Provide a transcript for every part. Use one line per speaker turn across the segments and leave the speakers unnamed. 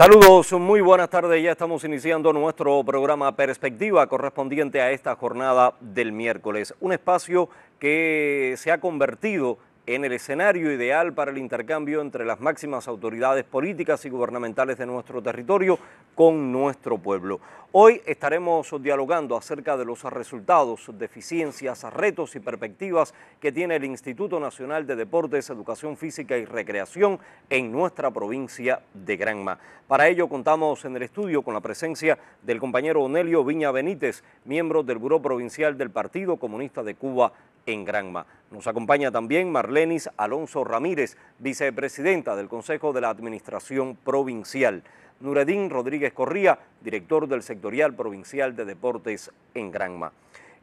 Saludos, muy buenas tardes. Ya estamos iniciando nuestro programa Perspectiva correspondiente a esta jornada del miércoles. Un espacio que se ha convertido en el escenario ideal para el intercambio entre las máximas autoridades políticas y gubernamentales de nuestro territorio con nuestro pueblo. Hoy estaremos dialogando acerca de los resultados, deficiencias, retos y perspectivas que tiene el Instituto Nacional de Deportes, Educación Física y Recreación en nuestra provincia de Granma. Para ello contamos en el estudio con la presencia del compañero Onelio Viña Benítez, miembro del Buró Provincial del Partido Comunista de Cuba en Granma. Nos acompaña también Marlenis Alonso Ramírez, vicepresidenta del Consejo de la Administración Provincial. Nuredín Rodríguez Corría, director del Sectorial Provincial de Deportes en Granma.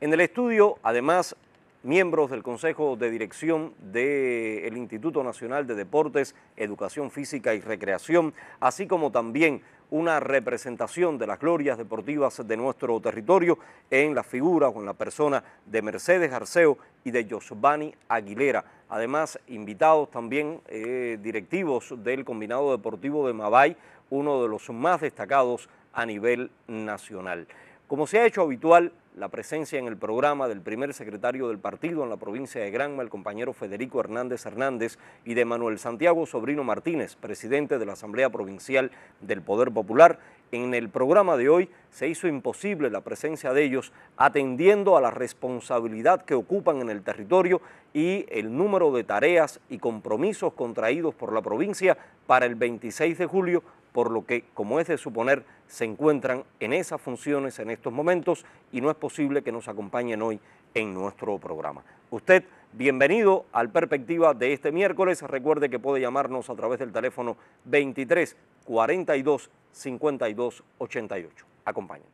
En el estudio, además, miembros del Consejo de Dirección del Instituto Nacional de Deportes, Educación Física y Recreación, así como también una representación de las glorias deportivas de nuestro territorio en la figura o en la persona de Mercedes Arceo y de Josvani Aguilera. Además, invitados también eh, directivos del combinado deportivo de Mabay, uno de los más destacados a nivel nacional. Como se ha hecho habitual, la presencia en el programa del primer secretario del partido en la provincia de Granma, el compañero Federico Hernández Hernández, y de Manuel Santiago Sobrino Martínez, presidente de la Asamblea Provincial del Poder Popular. En el programa de hoy se hizo imposible la presencia de ellos atendiendo a la responsabilidad que ocupan en el territorio y el número de tareas y compromisos contraídos por la provincia para el 26 de julio, por lo que, como es de suponer, se encuentran en esas funciones en estos momentos y no es posible que nos acompañen hoy en nuestro programa. Usted, bienvenido al Perspectiva de este miércoles. Recuerde que puede llamarnos a través del teléfono 23 42 52 88. Acompáñenos.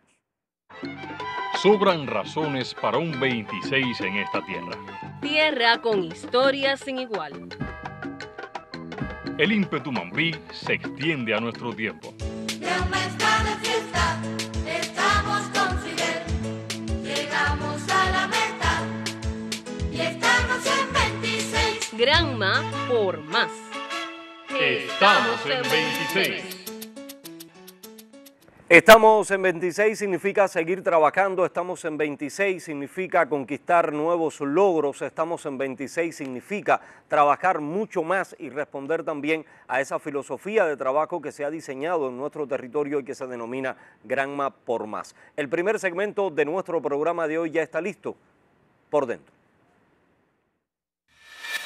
Sobran razones para un 26 en esta tierra.
Tierra con historia sin igual.
El ímpetu mambí se extiende a nuestro tiempo
estamos con Fidel. Llegamos a la meta y estamos en 26 granma por más. Estamos en 26.
Estamos en 26 significa seguir trabajando, estamos en 26 significa conquistar nuevos logros, estamos en 26 significa trabajar mucho más y responder también a esa filosofía de trabajo que se ha diseñado en nuestro territorio y que se denomina Granma por Más. El primer segmento de nuestro
programa de hoy ya está listo por dentro.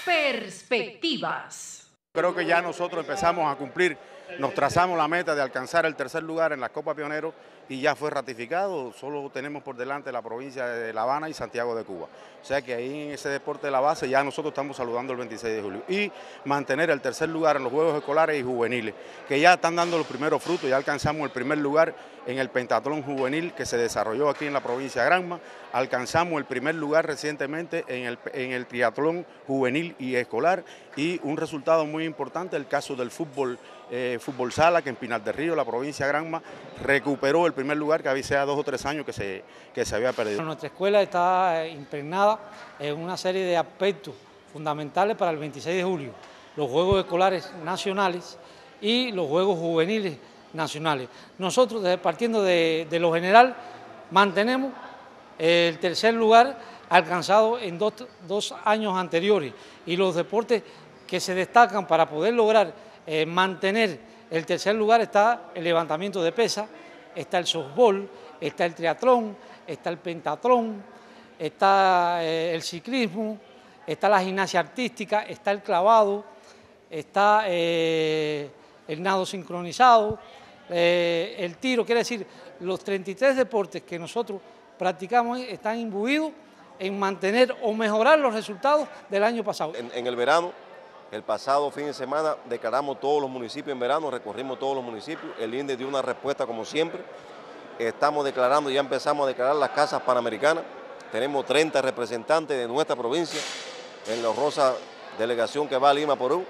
Perspectivas.
Creo que ya nosotros empezamos a cumplir nos trazamos la meta de alcanzar el tercer lugar en la Copa Pionero y ya fue ratificado. Solo tenemos por delante la provincia de La Habana y Santiago de Cuba. O sea que ahí en ese deporte de la base ya nosotros estamos saludando el 26 de julio. Y mantener el tercer lugar en los Juegos Escolares y Juveniles, que ya están dando los primeros frutos, ya alcanzamos el primer lugar en el pentatlón juvenil que se desarrolló aquí en la provincia de Granma. Alcanzamos el primer lugar recientemente en el, en el triatlón juvenil y escolar y un resultado muy importante, el caso del fútbol, eh, fútbol sala, que en Pinal de Río, la provincia Granma, recuperó el primer lugar que había dos o tres años que se, que se había perdido.
Nuestra escuela está eh, impregnada en una serie de aspectos fundamentales para el 26 de julio, los Juegos Escolares Nacionales y los Juegos Juveniles nacionales. Nosotros, partiendo de, lo general, mantenemos el tercer lugar alcanzado en dos, años anteriores y los deportes que se destacan para poder lograr eh, mantener el tercer lugar está el levantamiento de pesa, está el softball, está el triatlón, está el pentatlón, está eh, el ciclismo, está la gimnasia artística, está el clavado, está... Eh, el nado sincronizado, eh, el tiro, quiere decir, los 33 deportes que nosotros practicamos están imbuidos en mantener o mejorar los resultados
del año pasado. En, el verano, el pasado fin de semana, declaramos todos los municipios en verano, recorrimos todos los municipios, el INDE dio una respuesta como siempre, estamos declarando, ya empezamos a declarar las casas panamericanas, tenemos 30 representantes de nuestra provincia en la Rosa Delegación que va a Lima, Perú,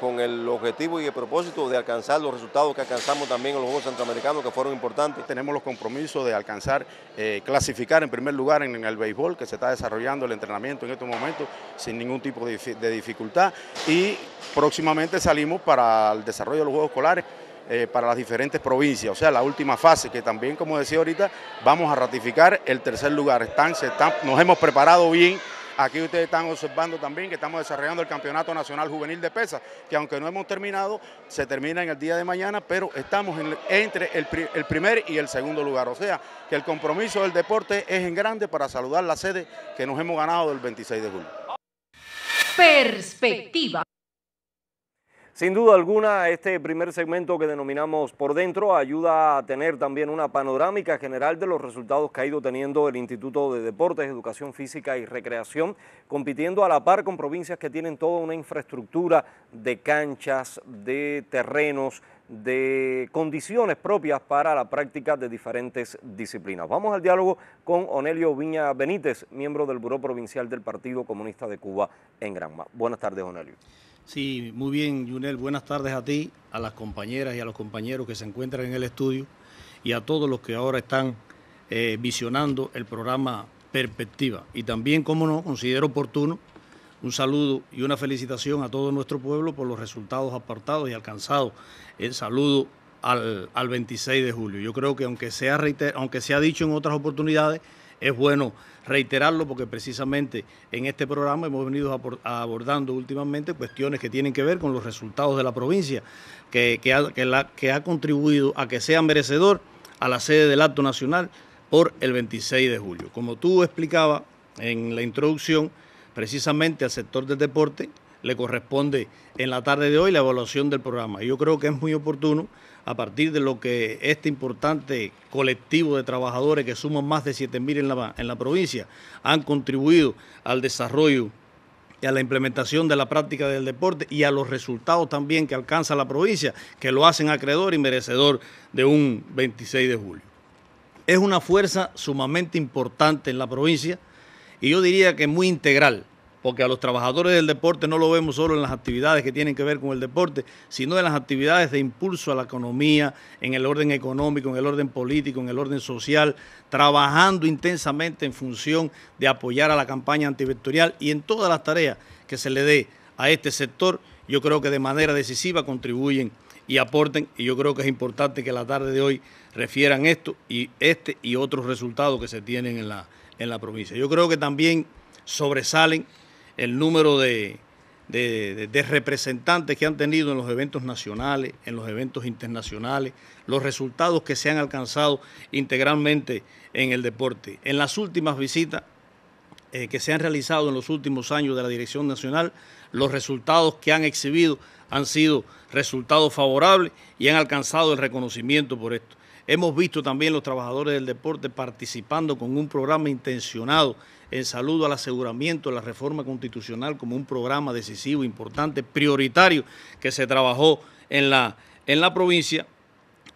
con el objetivo y el propósito de alcanzar los resultados que alcanzamos
también en los Juegos Centroamericanos, que fueron importantes. Tenemos los compromisos de alcanzar, eh, clasificar en primer lugar en, el béisbol, que se está desarrollando el entrenamiento en estos momentos sin ningún tipo de, dificultad, y próximamente salimos para el desarrollo de los Juegos Escolares. Eh, para las diferentes provincias, o sea, la última fase, que también, como decía ahorita, vamos a ratificar el tercer lugar. Están, nos hemos preparado bien Aquí ustedes están observando también que estamos desarrollando el Campeonato Nacional Juvenil de Pesa, que aunque no hemos terminado, se termina en el día de mañana, pero estamos entre el, primer y el segundo lugar. O sea, que el compromiso del deporte es en grande para saludar la sede que nos hemos ganado del 26 de julio.
Perspectiva.
Sin duda alguna, este primer segmento que denominamos por dentro ayuda a tener también una panorámica general de los resultados que ha ido teniendo el Instituto de Deportes, Educación Física y Recreación, compitiendo a la par con provincias que tienen toda una infraestructura de canchas, de terrenos, de condiciones propias para la práctica de diferentes disciplinas. Vamos al diálogo con Onelio Viña Benítez, miembro del Buró Provincial del Partido Comunista de Cuba en Granma. Buenas tardes,
Onelio. Sí, muy bien, Junel. Buenas tardes a ti, a las compañeras y a los compañeros que se encuentran en el estudio y a todos los que ahora están eh, visionando el programa Perspectiva. Y también, como no, considero oportuno un saludo y una felicitación a todo nuestro pueblo por los resultados aportados y alcanzados. El saludo al, 26 de julio. Yo creo que aunque sea, reiter, aunque ha dicho en otras oportunidades, es bueno reiterarlo porque precisamente en este programa hemos venido abordando últimamente cuestiones que tienen que ver con los resultados de la provincia, que, ha, ha contribuido a que sea merecedor a la sede del acto nacional por el 26 de julio. Como tú explicabas en la introducción, precisamente al sector del deporte le corresponde en la tarde de hoy la evaluación del programa. Yo creo que es muy oportuno, a partir de lo que este importante colectivo de trabajadores, que suman más de 7.000 en la, en la provincia, han contribuido al desarrollo y a la implementación de la práctica del deporte y a los resultados también que alcanza la provincia, que lo hacen acreedor y merecedor de un 26 de julio. Es una fuerza sumamente importante en la provincia y yo diría que muy integral porque a los trabajadores del deporte no lo vemos solo en las actividades que tienen que ver con el deporte, sino en las actividades de impulso a la economía, en el orden económico, en el orden político, en el orden social, trabajando intensamente en función de apoyar a la campaña antivectorial y en todas las tareas que se le dé a este sector, yo creo que de manera decisiva contribuyen y aporten, y yo creo que es importante que la tarde de hoy refieran esto y este y otros resultados que se tienen en la, en la provincia. Yo creo que también sobresalen el número de, representantes que han tenido en los eventos nacionales, en los eventos internacionales, los resultados que se han alcanzado integralmente en el deporte. En las últimas visitas eh, que se han realizado en los últimos años de la Dirección Nacional, los resultados que han exhibido han sido resultados favorables y han alcanzado el reconocimiento por esto. Hemos visto también los trabajadores del deporte participando con un programa intencionado en saludo al aseguramiento, la reforma constitucional como un programa decisivo, importante, prioritario que se trabajó en la, en la provincia.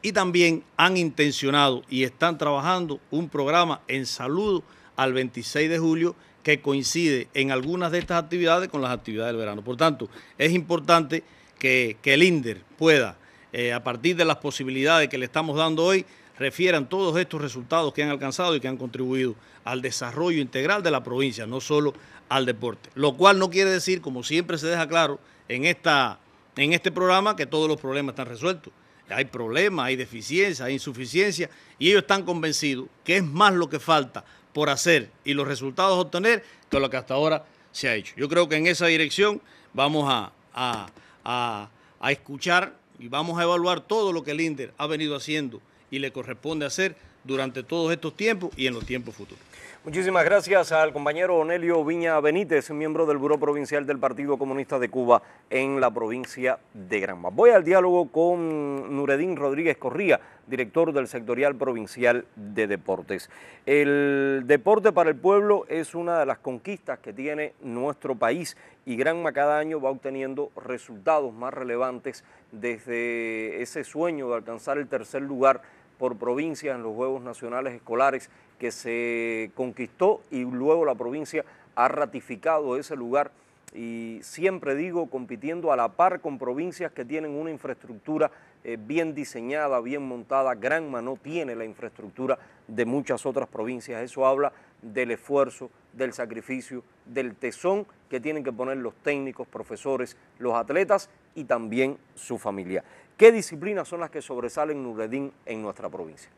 Y también han intencionado y están trabajando un programa en saludo al 26 de julio que coincide en algunas de estas actividades con las actividades del verano. Por tanto, es importante que, el INDER pueda, eh, a partir de las posibilidades que le estamos dando hoy, refieran todos estos resultados que han alcanzado y que han contribuido al desarrollo integral de la provincia, no solo al deporte. Lo cual no quiere decir, como siempre se deja claro en, esta, en este programa, que todos los problemas están resueltos. Hay problemas, hay deficiencias, hay insuficiencias, y ellos están convencidos que es más lo que falta por hacer y los resultados obtener que lo que hasta ahora se ha hecho. Yo creo que en esa dirección vamos a, a, a escuchar y vamos a evaluar todo lo que el INDER ha venido haciendo y le corresponde hacer durante todos estos tiempos y en los tiempos futuros.
Muchísimas gracias al compañero Onelio Viña Benítez, miembro del Buró Provincial del Partido Comunista de Cuba en la provincia de Granma. Voy al diálogo con Nuredín Rodríguez Corría, director del Sectorial Provincial de Deportes. El deporte para el pueblo es una de las conquistas que tiene nuestro país y Granma cada año va obteniendo resultados más relevantes desde ese sueño de alcanzar el tercer lugar por provincia en los Juegos Nacionales Escolares que se conquistó y luego la provincia ha ratificado ese lugar y siempre digo compitiendo a la par con provincias que tienen una infraestructura eh, bien diseñada, bien montada. Granma no tiene la infraestructura de muchas otras provincias. Eso habla del esfuerzo, del sacrificio, del tesón que tienen que poner los técnicos, profesores, los atletas y también su familia. ¿Qué disciplinas son las que sobresalen, Nureddin, en nuestra provincia?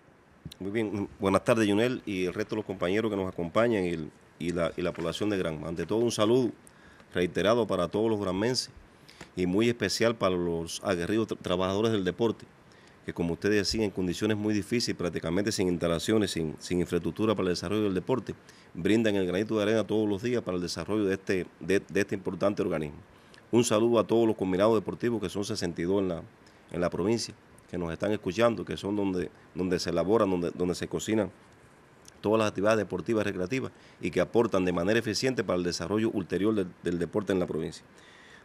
Muy bien, mm, buenas tardes, Junel, y el resto de los compañeros que nos acompañan y, la, población de Granma. Ante todo, un saludo reiterado para todos los granmenses y muy especial para los aguerridos trabajadores del deporte, que como ustedes decían, en condiciones muy difíciles, prácticamente sin instalaciones, sin, infraestructura para el desarrollo del deporte, brindan el granito de arena todos los días para el desarrollo de este, de este importante organismo. Un saludo a todos los combinados deportivos, que son 62 en la, en la provincia que nos están escuchando, que son donde, donde se elaboran, donde, donde se cocinan todas las actividades deportivas y recreativas y que aportan de manera eficiente para el desarrollo ulterior del, deporte en la provincia.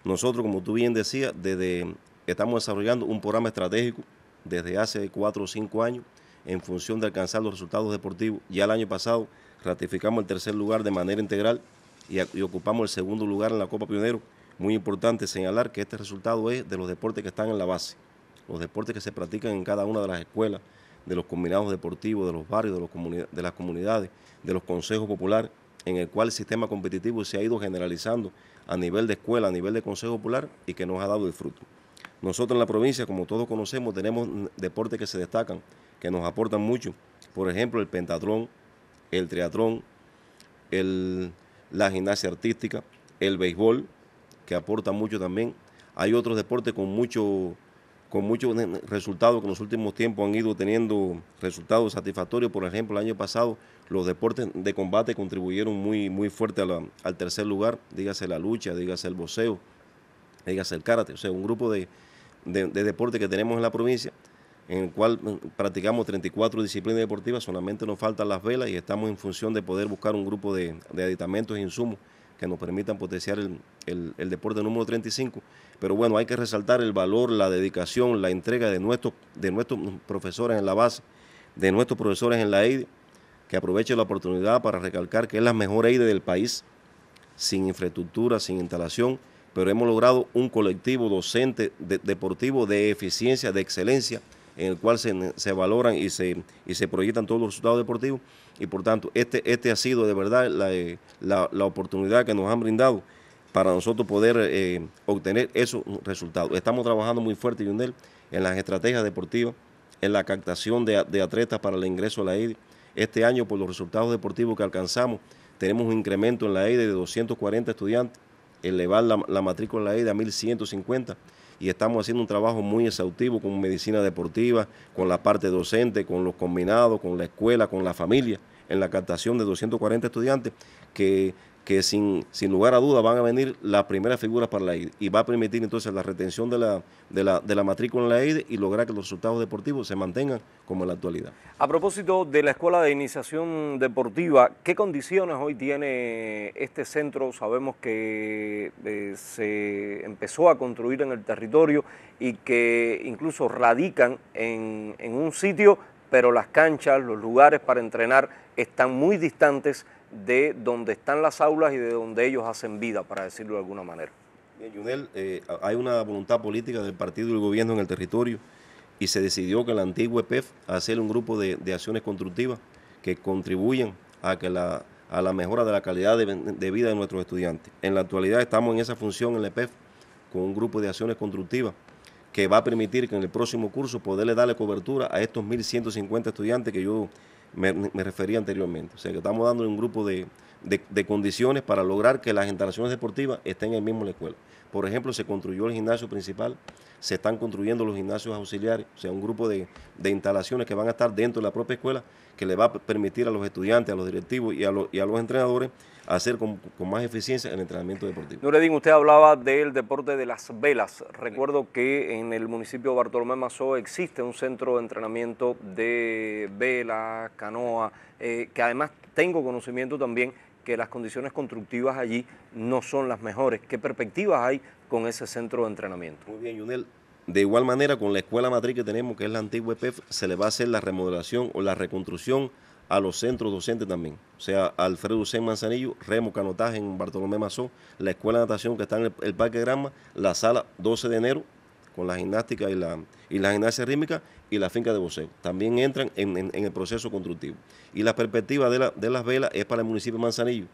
Nosotros, como tú bien decías, desde, estamos desarrollando un programa estratégico desde hace cuatro o cinco años en función de alcanzar los resultados deportivos. Ya el año pasado ratificamos el tercer lugar de manera integral y ocupamos el segundo lugar en la Copa Pionero. Muy importante señalar que este resultado es de los deportes que están en la base los deportes que se practican en cada una de las escuelas, de los combinados deportivos, de los barrios, de, los de las comunidades, de los consejos populares, en el cual el sistema competitivo se ha ido generalizando a nivel de escuela, a nivel de consejo popular y que nos ha dado el fruto. Nosotros en la provincia, como todos conocemos, tenemos deportes que se destacan, que nos aportan mucho. Por ejemplo, el pentatrón, el triatrón, la gimnasia artística, el béisbol, que aporta mucho también. Hay otros deportes con mucho con muchos resultados que en los últimos tiempos han ido teniendo resultados satisfactorios. Por ejemplo, el año pasado los deportes de combate contribuyeron muy, muy fuerte al tercer lugar, dígase la lucha, dígase el boxeo, dígase el karate, o sea, un grupo de, de, deportes que tenemos en la provincia, en el cual eh, practicamos 34 disciplinas deportivas, solamente nos faltan las velas y estamos en función de poder buscar un grupo de, de aditamentos e insumos que nos permitan potenciar el, deporte número 35. Pero bueno, hay que resaltar el valor, la dedicación, la entrega de, de nuestros profesores en la base, de nuestros profesores en la EIDE, que aproveche la oportunidad para recalcar que es la mejor EIDE del país, sin infraestructura, sin instalación, pero hemos logrado un colectivo docente deportivo de eficiencia, de excelencia, en el cual se, valoran y se, y se proyectan todos los resultados deportivos. Y por tanto, este, este ha sido de verdad la, eh, oportunidad que nos han brindado para nosotros poder eh, obtener esos resultados. Estamos trabajando muy fuerte, Yundel, en las estrategias deportivas, en la captación de, atletas para el ingreso a la EIDE. Este año, por los resultados deportivos que alcanzamos, tenemos un incremento en la EIDE de 240 estudiantes, elevar la, matrícula en la Eide a 1150 y estamos haciendo un trabajo muy exhaustivo con medicina deportiva, con la parte docente, con los combinados, con la escuela, con la familia en la captación de 240 estudiantes que, sin, lugar a duda van a venir las primeras figuras para la EIDE y va a permitir entonces la retención de la, matrícula en la EIDE y lograr que los resultados deportivos se mantengan como en la actualidad.
A propósito de la Escuela de Iniciación Deportiva, ¿qué condiciones hoy tiene este centro? Sabemos que eh, se empezó a construir en el territorio y que incluso radican en, en un sitio pero las canchas, los lugares para entrenar están muy distantes de donde están las aulas y de donde ellos hacen vida, para decirlo de alguna manera.
Bien, Junel, eh, hay una voluntad política del partido y del gobierno en el territorio y se decidió que la antigua EPEF hacer un grupo de, acciones constructivas que contribuyan a que la mejora de la calidad de, vida de nuestros estudiantes. En la actualidad estamos en esa función en la EPEF con un grupo de acciones constructivas que va a permitir que en el próximo curso poderle darle cobertura a estos 1.150 estudiantes que yo me, refería anteriormente. O sea, que estamos dando un grupo de, condiciones para lograr que las instalaciones deportivas estén en el mismo la escuela. Por ejemplo, se construyó el gimnasio principal, se están construyendo los gimnasios auxiliares, o sea, un grupo de, instalaciones que van a estar dentro de la propia escuela, que le va a permitir a los estudiantes, a los directivos y a, y a los entrenadores hacer con, más eficiencia el entrenamiento deportivo.
Nureddin, usted hablaba del deporte de las velas. Recuerdo que en el municipio de Bartolomé Mazó existe un centro de entrenamiento de velas, canoa, eh, que además tengo conocimiento también que las condiciones constructivas allí no son las mejores. ¿Qué perspectivas hay con
ese centro de entrenamiento? Muy bien, Yunel. De igual manera, con la escuela matriz que tenemos, que es la antigua EPEF, se le va a hacer la remodelación o la reconstrucción a los centros docentes también. O sea, Alfredo C. Manzanillo, Remo Canotaje en Bartolomé Mazó, la Escuela de Natación que está en el, Parque Parque Grama, la sala 12 de enero con la gimnástica y la, y la gimnasia rítmica y la finca de boxeo. También entran en, el proceso constructivo. Y la perspectiva de, de las velas es para el municipio de Manzanillo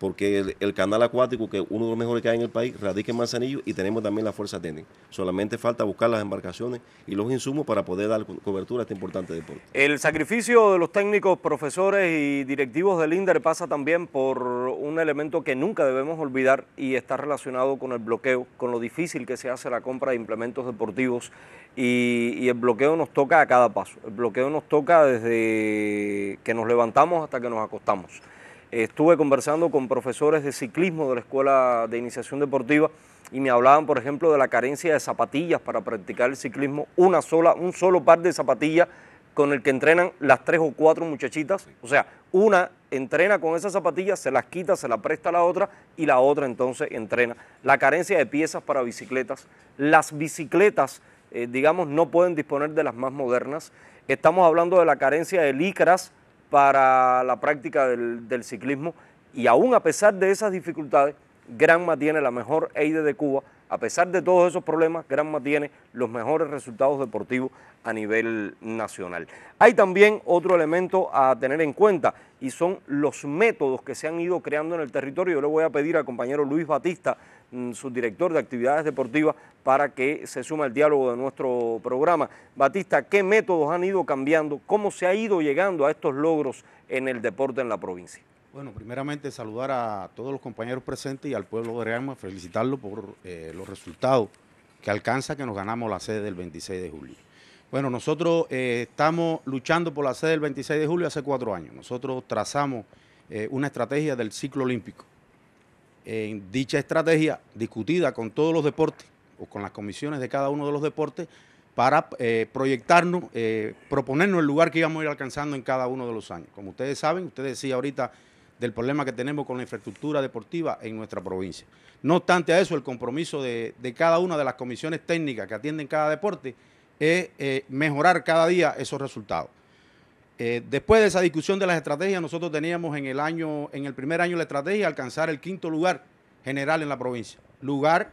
porque el, canal acuático, que uno de los mejores que hay en el país, radica en Manzanillo y tenemos también la fuerza técnica. Solamente falta buscar las embarcaciones y los insumos para poder dar cobertura a este importante deporte.
El sacrificio de los técnicos, profesores y directivos del INDER pasa también por un elemento que nunca debemos olvidar y está relacionado con el bloqueo, con lo difícil que se hace la compra de implementos deportivos y el bloqueo nos toca a cada paso. El bloqueo nos toca desde que nos levantamos hasta que nos acostamos. Estuve conversando con profesores de ciclismo de la Escuela de Iniciación Deportiva y me hablaban, por ejemplo, de la carencia de zapatillas para practicar el ciclismo, una sola, un solo par de zapatillas con el que entrenan las tres o cuatro muchachitas. O sea, una entrena con esas zapatillas, se las quita, se las presta a la otra y la otra entonces entrena. La carencia de piezas para bicicletas. Las bicicletas, eh, digamos, no pueden disponer de las más modernas. Estamos hablando de la carencia de licras para la práctica del, ciclismo y aún a pesar de esas dificultades, Granma tiene la mejor EIDE de Cuba, a pesar de todos esos problemas, Granma tiene los mejores resultados deportivos a nivel nacional. Hay también otro elemento a tener en cuenta y son los métodos que se han ido creando en el territorio. Yo le voy a pedir al compañero Luis Batista Mm, subdirector de actividades deportivas, para que se suma al diálogo de nuestro programa. Batista, ¿qué métodos han ido cambiando? ¿Cómo se ha ido llegando a estos logros en el deporte en la provincia?
Bueno, primeramente saludar a todos los compañeros presentes y al pueblo de Realma, felicitarlo por eh, los resultados que alcanza que nos ganamos la sede del 26 de julio. Bueno, nosotros eh, estamos luchando por la sede del 26 de julio hace cuatro años. Nosotros trazamos eh, una estrategia del ciclo olímpico en dicha estrategia discutida con todos los deportes o con las comisiones de cada uno de los deportes para eh, proyectarnos, eh, proponernos el lugar que íbamos a ir alcanzando en cada uno de los años. Como ustedes saben, ustedes decía ahorita del problema que tenemos con la infraestructura deportiva en nuestra provincia. No obstante a eso, el compromiso de, cada una de las comisiones técnicas que atienden cada deporte es eh, mejorar cada día esos resultados. Eh, después de esa discusión de las estrategias, nosotros teníamos en el año, en el primer año la estrategia, alcanzar el quinto lugar general en la provincia. Lugar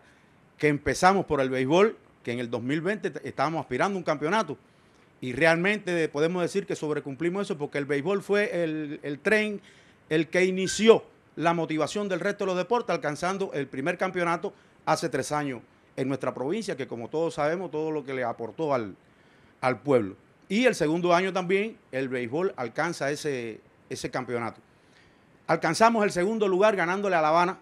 que empezamos por el béisbol, que en el 2020 estábamos aspirando a un campeonato. Y realmente podemos decir que sobrecumplimos eso porque el béisbol fue el, tren, el que inició la motivación del resto de los deportes, alcanzando el primer campeonato hace tres años en nuestra provincia, que como todos sabemos, todo lo que le aportó al, al pueblo. Y el segundo año también el béisbol alcanza ese, ese campeonato. Alcanzamos el segundo lugar ganándole a La Habana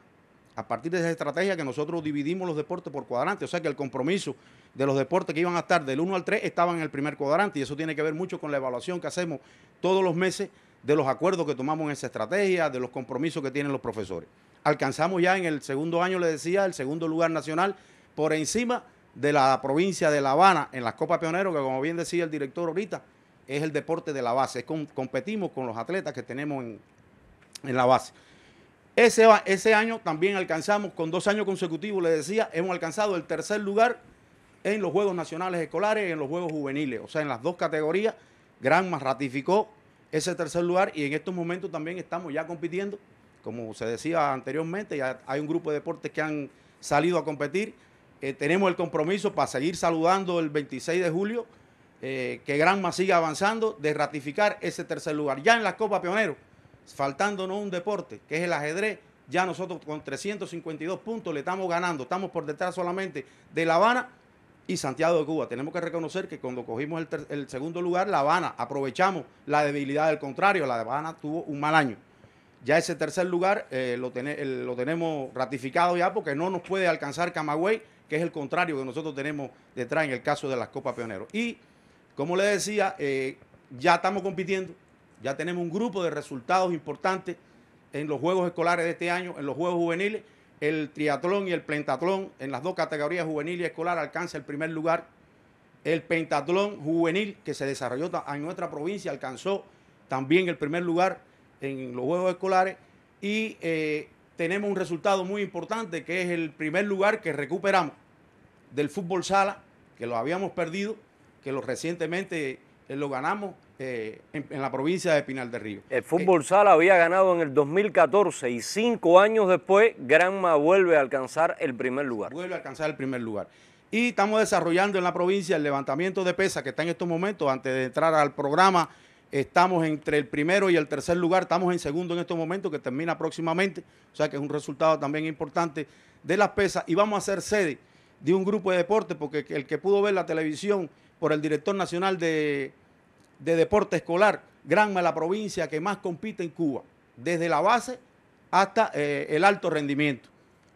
a partir de esa estrategia que nosotros dividimos los deportes por cuadrante. o sea que el compromiso de los deportes que iban a estar del 1 al 3 estaban en el primer cuadrante y eso tiene que ver mucho con la evaluación que hacemos todos los meses de los acuerdos que tomamos en esa estrategia, de los compromisos que tienen los profesores. Alcanzamos ya en el segundo año, le decía, el segundo lugar nacional por encima de la provincia de La Habana en las Copas Pionero, que como bien decía el director ahorita, es el deporte de la base. competimos con los atletas que tenemos en, la base. Ese, ese, año también alcanzamos, con dos años consecutivos, le decía, hemos alcanzado el tercer lugar en los Juegos Nacionales Escolares y en los Juegos Juveniles. O sea, en las dos categorías, Granma ratificó ese tercer lugar y en estos momentos también estamos ya compitiendo. Como se decía anteriormente, ya hay un grupo de deportes que han salido a competir eh, tenemos el compromiso para seguir saludando el 26 de julio, eh, que Granma siga avanzando, de ratificar ese tercer lugar. Ya en la Copa Pionero, faltándonos un deporte, que es el ajedrez, ya nosotros con 352 puntos le estamos ganando, estamos por detrás solamente de La Habana y Santiago de Cuba. Tenemos que reconocer que cuando cogimos el, segundo lugar, La Habana, aprovechamos la debilidad del contrario, La Habana tuvo un mal año. Ya ese tercer lugar eh, lo tenemos ratificado ya porque no nos puede alcanzar Camagüey que es el contrario que nosotros tenemos detrás en el caso de las Copas Pioneros. Y, como le decía, eh, ya estamos compitiendo, ya tenemos un grupo de resultados importantes en los Juegos Escolares de este año, en los Juegos Juveniles, el triatlón y el pentatlón en las dos categorías juvenil y escolar alcanza el primer lugar. El pentatlón juvenil que se desarrolló en nuestra provincia alcanzó también el primer lugar en los Juegos Escolares. Y eh, tenemos un resultado muy importante, que es el primer lugar que recuperamos del fútbol sala, que lo habíamos perdido, que lo recientemente eh, lo ganamos eh, en, la provincia de Pinal de Río. El fútbol eh, sala había ganado en el 2014 y cinco años después Granma vuelve a alcanzar el primer lugar. Vuelve a alcanzar el primer lugar. Y estamos desarrollando en la provincia el levantamiento de pesas que está en estos momentos, antes de entrar al programa, Estamos entre el primero y el tercer lugar, estamos en segundo en estos momentos, que termina próximamente, o sea que es un resultado también importante de las pesas. Y vamos a ser sede de un grupo de deporte, porque el que pudo ver la televisión por el director nacional de, deporte escolar, Granma, la provincia que más compite en Cuba, desde la base hasta eh, el alto rendimiento,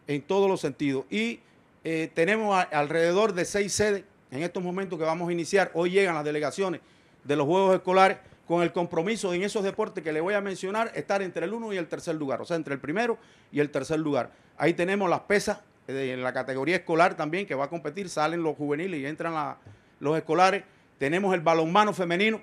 en todos los sentidos. Y eh, tenemos alrededor de seis sedes en estos momentos que vamos a iniciar. Hoy llegan las delegaciones de los Juegos Escolares con el compromiso en esos deportes que le voy a mencionar, estar entre el uno y el tercer lugar, o sea, entre el primero y el tercer lugar. Ahí tenemos las pesas eh, en la categoría escolar también que va a competir, salen los juveniles y entran los escolares. Tenemos el balonmano femenino,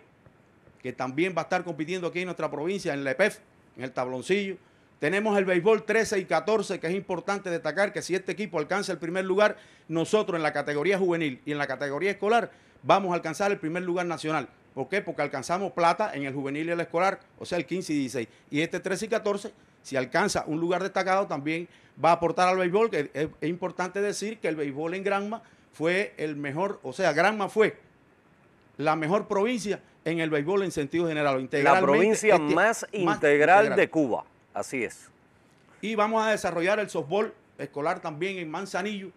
que también va a estar compitiendo aquí en nuestra provincia, en la EPEF, en el tabloncillo. Tenemos el béisbol 13 y 14, que es importante destacar que si este equipo alcanza el primer lugar, nosotros en la categoría juvenil y en la categoría escolar vamos a alcanzar el primer lugar nacional. ¿Por qué? Porque alcanzamos plata en el juvenil y el escolar, o sea, el 15 y 16. Y este 13 y 14, si alcanza un lugar destacado, también va a aportar al béisbol, que es, importante decir que el béisbol en Granma fue el mejor, o sea, Granma fue la mejor provincia en el béisbol en sentido general. La provincia este, más, integral, integral de Cuba, así es. Y vamos a desarrollar el softball escolar también en Manzanillo,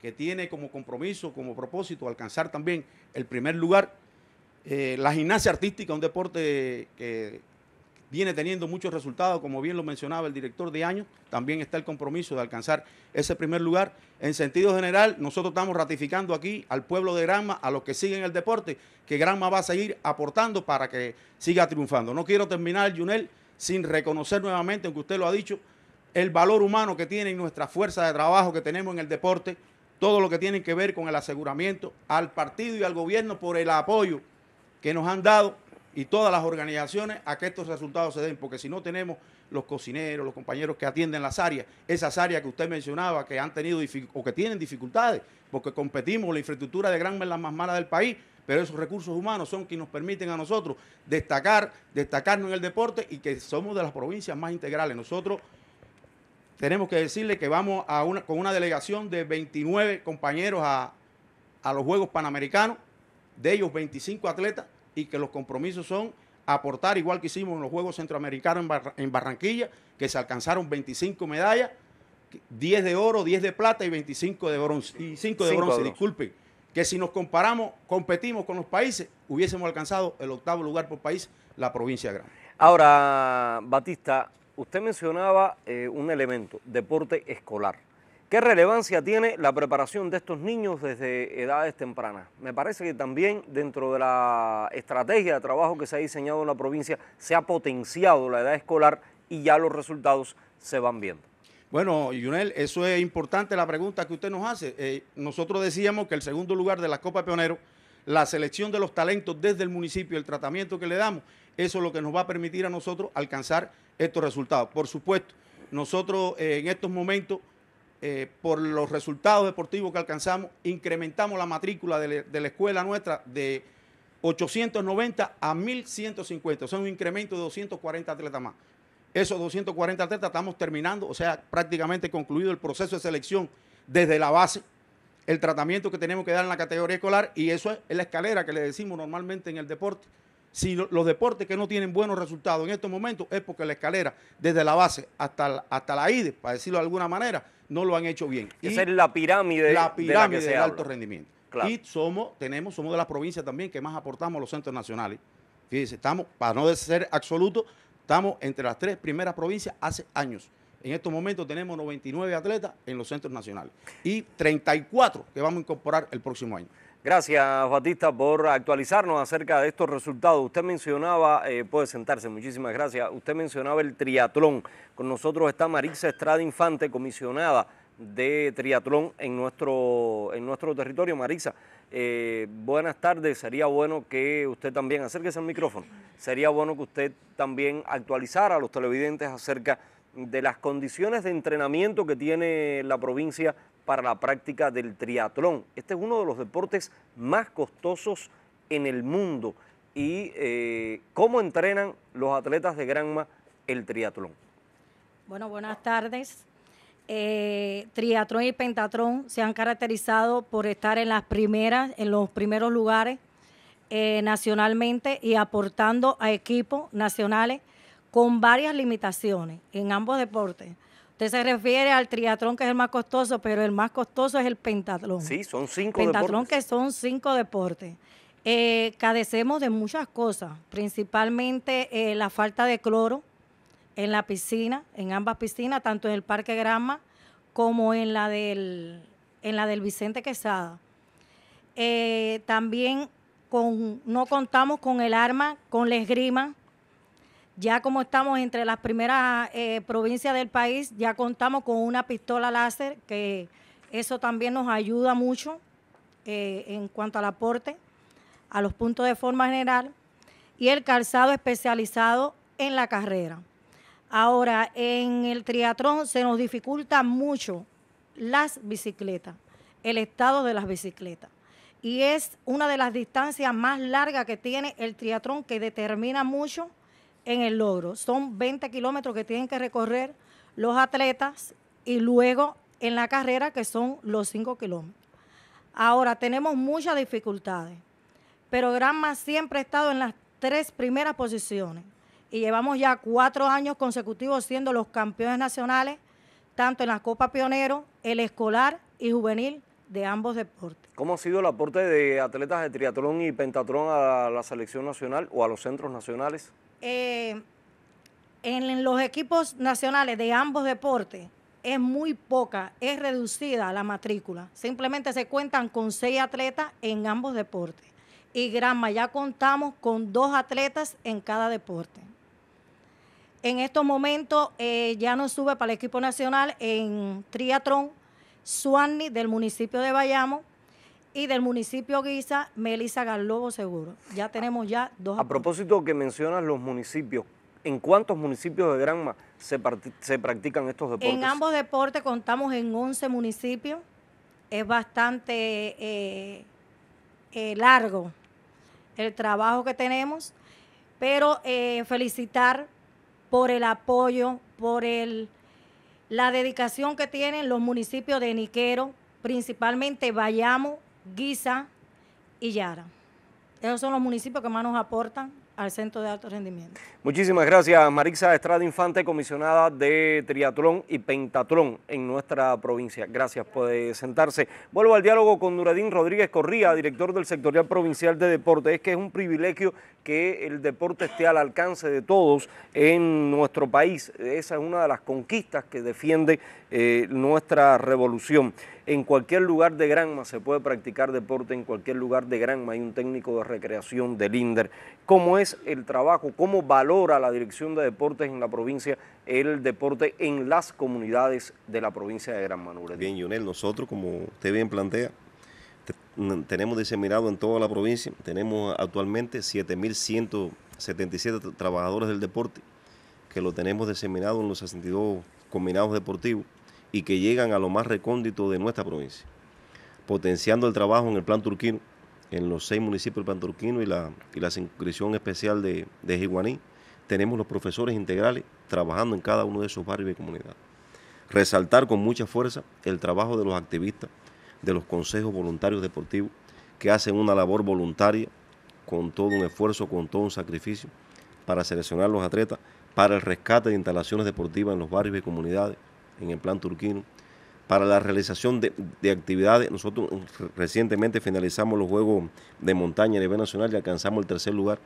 que tiene como compromiso, como propósito alcanzar también el primer lugar eh, la gimnasia artística, un deporte que viene teniendo muchos resultados, como bien lo mencionaba el director de año, también está el compromiso de alcanzar ese primer lugar. En sentido general, nosotros estamos ratificando aquí al pueblo de Granma, a los que siguen el deporte, que Granma va a seguir aportando para que siga triunfando. No quiero terminar, Junel, sin reconocer nuevamente, aunque usted lo ha dicho, el valor humano que tiene nuestra fuerza de trabajo que tenemos en el deporte, todo lo que tiene que ver con el aseguramiento, al partido y al gobierno por el apoyo que nos han dado y todas las organizaciones a que estos resultados se den, porque si no tenemos los cocineros, los compañeros que atienden las áreas, esas áreas que usted mencionaba que han tenido o que tienen dificultades, porque competimos, la infraestructura de gran es la más mala del país, pero esos recursos humanos son quienes nos permiten a nosotros destacar, destacarnos en el deporte y que somos de las provincias más integrales. Nosotros tenemos que decirle que vamos a con una delegación de 29 compañeros a los Juegos Panamericanos, de ellos 25 atletas, y que los compromisos son aportar, igual que hicimos en los Juegos Centroamericanos en, Barranquilla, que se alcanzaron 25 medallas, 10 de oro, 10 de plata y 25 de bronce. Y 5 de, bronce, disculpen. Que si nos comparamos, competimos con los países, hubiésemos alcanzado el octavo lugar por país, la provincia grande. Ahora, Batista, usted
mencionaba eh, un elemento, deporte escolar. ¿Qué relevancia tiene la preparación de estos niños desde edades tempranas? Me parece que también dentro de la estrategia de trabajo que se ha diseñado en la provincia se ha potenciado la edad escolar y ya los resultados
se van viendo. Bueno, Yunel, eso es importante la pregunta que usted nos hace. Eh, nosotros decíamos que el segundo lugar de la Copa Pionero, la selección de los talentos desde el municipio, el tratamiento que le damos, eso es lo que nos va a permitir a nosotros alcanzar estos resultados. Por supuesto, nosotros eh, en estos momentos eh, por los resultados deportivos que alcanzamos, incrementamos la matrícula de, de la escuela nuestra de 890 a 1150, o sea, un incremento de 240 atletas más. Esos 240 atletas estamos terminando, o sea, prácticamente concluido el proceso de selección desde la base, el tratamiento que tenemos que dar en la categoría escolar, y eso es la escalera que le decimos normalmente en el deporte si los deportes que no tienen buenos resultados en estos momentos es porque la escalera, desde la base hasta la, hasta la IDE, para decirlo de alguna manera, no lo han hecho bien. Esa es la
pirámide. La pirámide de del alto
rendimiento. Y somos, tenemos, somos de las provincias también que más aportamos a los centros nacionales. Fíjense, estamos, para no ser absoluto, estamos entre las tres primeras provincias hace años. En estos momentos tenemos 99 atletas en los centros nacionales y 34 que vamos a incorporar el próximo año. Gracias, Batista, por actualizarnos acerca de estos
resultados. Usted mencionaba, eh, puede sentarse, muchísimas gracias. Usted mencionaba el triatlón. Con nosotros está Marisa Estrada Infante, comisionada de triatlón en nuestro, en nuestro territorio. Marisa, eh, buenas tardes. Sería bueno que usted también, acérquese al micrófono, sería bueno que usted también actualizara a los televidentes acerca de las condiciones de entrenamiento que tiene la provincia para la práctica del triatlón. Este es uno de los deportes más costosos en el mundo. ¿Y eh, cómo entrenan los atletas de Granma el triatlón?
Bueno, buenas tardes. Eh, triatlón y pentatrón se han caracterizado por estar en las primeras, en los primeros lugares eh, nacionalmente y aportando a equipos nacionales con varias limitaciones en ambos deportes. Usted se refiere al triatlón, que es el más costoso, pero el más costoso es el pentatlón. Sí, son
cinco pentatlón, deportes. Pentatlón,
que son cinco deportes. Eh, cadecemos de muchas cosas, principalmente eh, la falta de cloro en la piscina, en ambas piscinas, tanto en el Parque Grama como en la del, en la del Vicente Quesada. Eh, también con, no contamos con el arma, con la esgrima, ya como estamos entre las primeras eh, provincias del país, ya contamos con una pistola láser, que eso también nos ayuda mucho eh, en cuanto al aporte a los puntos de forma general, y el calzado especializado en la carrera. Ahora, en el triatrón se nos dificulta mucho las bicicletas, el estado de las bicicletas. Y es una de las distancias más largas que tiene el triatrón que determina mucho en el logro. Son 20 kilómetros que tienen que recorrer los atletas y luego en la carrera que son los 5 kilómetros. Ahora, tenemos muchas dificultades, pero Granma siempre ha estado en las tres primeras posiciones y llevamos ya cuatro años consecutivos siendo los campeones nacionales, tanto en la Copa Pionero, el escolar y juvenil de ambos deportes.
¿Cómo ha sido el aporte de atletas de triatlón y pentatlón a la selección nacional o a los centros nacionales?
Eh, en los equipos nacionales de ambos deportes es muy poca, es reducida la matrícula. Simplemente se cuentan con seis atletas en ambos deportes. Y Granma ya contamos con dos atletas en cada deporte. En estos momentos eh, ya no sube para el equipo nacional en triatlón Suanni del municipio de Bayamo y del municipio Guisa, Melissa Garlobo Seguro. Ya tenemos ya dos. A
propósito que mencionas los municipios, ¿en cuántos municipios de Granma se, practican estos deportes? En ambos
deportes contamos en 11 municipios. Es bastante eh, eh, largo el trabajo que tenemos, pero eh, felicitar por el apoyo, por el la dedicación que tienen los municipios de Niquero, principalmente Bayamo, Guisa y Yara. Esos son los municipios que más nos aportan al Centro de Alto Rendimiento.
Muchísimas gracias, Marisa Estrada Infante, comisionada de triatlón y pentatlón en nuestra provincia. Gracias por eh, sentarse. Vuelvo al diálogo con Duradín Rodríguez Corría, director del sectorial provincial de deportes. Es que es un privilegio que el deporte esté al alcance de todos en nuestro país. Esa es una de las conquistas que defiende eh, nuestra revolución. En cualquier lugar de Granma se puede practicar deporte, en cualquier lugar de Granma hay un técnico de recreación del INDER. ¿Cómo es el trabajo? ¿Cómo valora la Dirección de Deportes en la provincia el deporte en las comunidades
de la provincia de Gran Manure? Bien, Yonel, nosotros, como usted bien plantea, tenemos diseminado en toda la provincia, tenemos actualmente 7.177 trabajadores del deporte, que lo tenemos diseminado en los 62 combinados deportivos y que llegan a lo más recóndito de nuestra provincia, potenciando el trabajo en el plan turquino, en los seis municipios del plan turquino y la, y la especial de, de Tenemos los profesores integrales trabajando en cada uno de esos barrios y comunidades. Resaltar con mucha fuerza el trabajo de los activistas, de los consejos voluntarios deportivos que hacen una labor voluntaria con todo un esfuerzo, con todo un sacrificio para seleccionar los atletas para el rescate de instalaciones deportivas en los barrios y comunidades, en el plan turquino, para la realización de, actividades. Nosotros recientemente finalizamos los Juegos de Montaña a nivel nacional y alcanzamos el tercer lugar.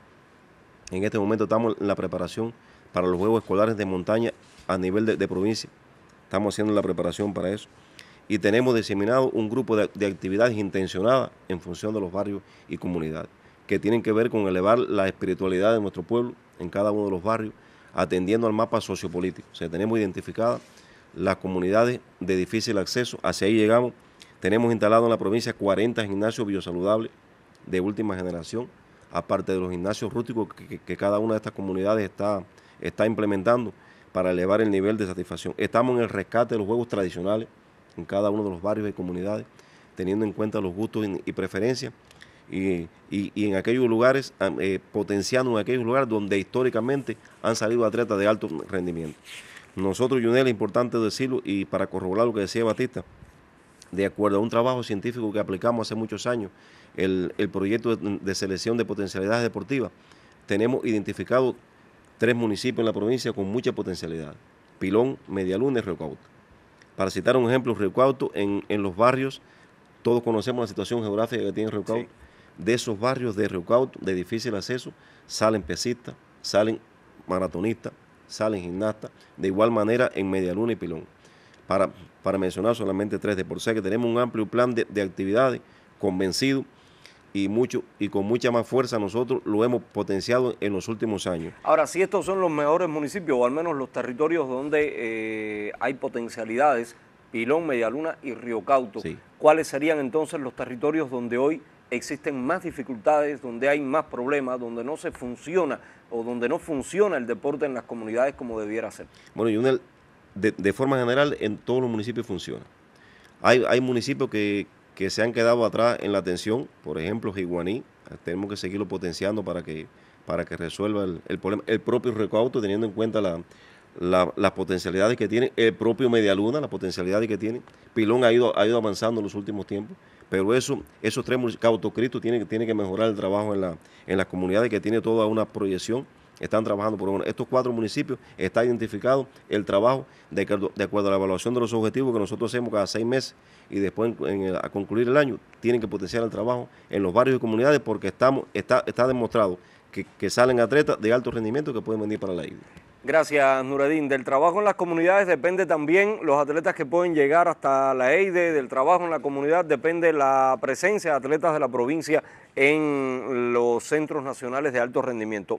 En este momento estamos en la preparación para los Juegos Escolares de Montaña a nivel de provincia. Estamos haciendo la preparación para eso y tenemos diseminado un grupo de, actividades intencionadas en función de los barrios y comunidades, que tienen que ver con elevar la espiritualidad de nuestro pueblo en cada uno de los barrios, atendiendo al mapa sociopolítico. O sea, tenemos identificadas las comunidades de difícil acceso, hacia ahí llegamos. Tenemos instalado en la provincia 40 gimnasios biosaludables de última generación, aparte de los gimnasios rústicos que, cada una de estas comunidades está, está implementando para elevar el nivel de satisfacción. Estamos en el rescate de los juegos tradicionales, en cada uno de los barrios y comunidades, teniendo en cuenta los gustos y, preferencias. Y, en aquellos lugares, eh, potenciando en aquellos lugares donde históricamente han salido atletas de alto rendimiento. Nosotros, Yunel, es importante decirlo y para corroborar lo que decía Batista, de acuerdo a un trabajo científico que aplicamos hace muchos años, el, proyecto de, selección de potencialidades deportivas, tenemos identificado tres municipios en la provincia con mucha potencialidad, Pilón, Medialuna y Río Cauta. Para citar un ejemplo, Río en, los barrios, todos conocemos la situación geográfica que tiene Río De esos barrios de Río de difícil acceso, salen pesistas, salen maratonistas, salen gimnastas, de igual manera en Medialuna y Pilón. Para, para mencionar solamente tres de por ser que tenemos un amplio plan de, de actividades convencido y, mucho, y con mucha más fuerza nosotros lo hemos potenciado en los últimos años.
Ahora, si estos son los mejores municipios, o al menos los territorios donde eh, hay potencialidades, Pilón, Medialuna y Río Cauto, ¿cuáles serían entonces los territorios donde hoy existen más dificultades, donde hay más problemas, donde no se funciona o donde no funciona el deporte en las comunidades como debiera ser?
Bueno, de, forma general en todos los municipios funciona. hay municipios que, que se han quedado atrás en la atención, por ejemplo, Jiguaní, tenemos que seguirlo potenciando para que, para que resuelva el, problema, el propio Recauto, teniendo en cuenta la, las potencialidades que tiene, el propio Medialuna, las potencialidades que tiene, Pilón ha ido, ha ido avanzando en los últimos tiempos, pero eso, esos tres municipios, Cautocristo, tiene, tiene que mejorar el trabajo en, la, en las comunidades, que tiene toda una proyección están trabajando por Estos cuatro municipios está identificado el trabajo de, acuerdo a la evaluación de los objetivos que nosotros hacemos cada seis meses y después a concluir el año tienen que potenciar el trabajo en los barrios y comunidades porque estamos está, está demostrado que, salen atletas de alto rendimiento que pueden venir para la isla.
Gracias, Nuredín. Del trabajo en las comunidades depende también los atletas que pueden llegar hasta la EIDE, del trabajo en la comunidad depende la presencia de atletas de la provincia en los centros nacionales de alto rendimiento.